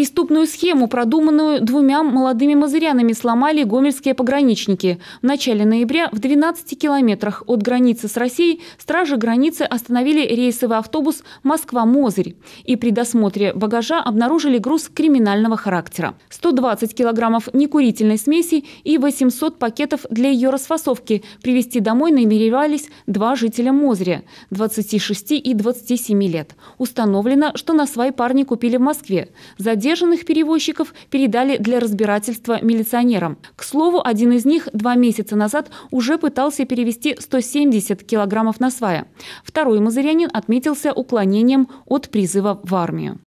Преступную схему, продуманную двумя молодыми мазырянами, сломали гомельские пограничники. В начале ноября в 12 километрах от границы с Россией стражи границы остановили рейсовый автобус «Москва-Мозырь» и при досмотре багажа обнаружили груз криминального характера. 120 килограммов некурительной смеси и 800 пакетов для ее расфасовки привезти домой намеревались два жителя Мозыря – 26 и 27 лет. Установлено, что на свои парни купили в Москве. Задержан Задержанных перевозчиков передали для разбирательства милиционерам. К слову, один из них два месяца назад уже пытался перевести 170 килограммов на свая. Второй мазырянин отметился уклонением от призыва в армию.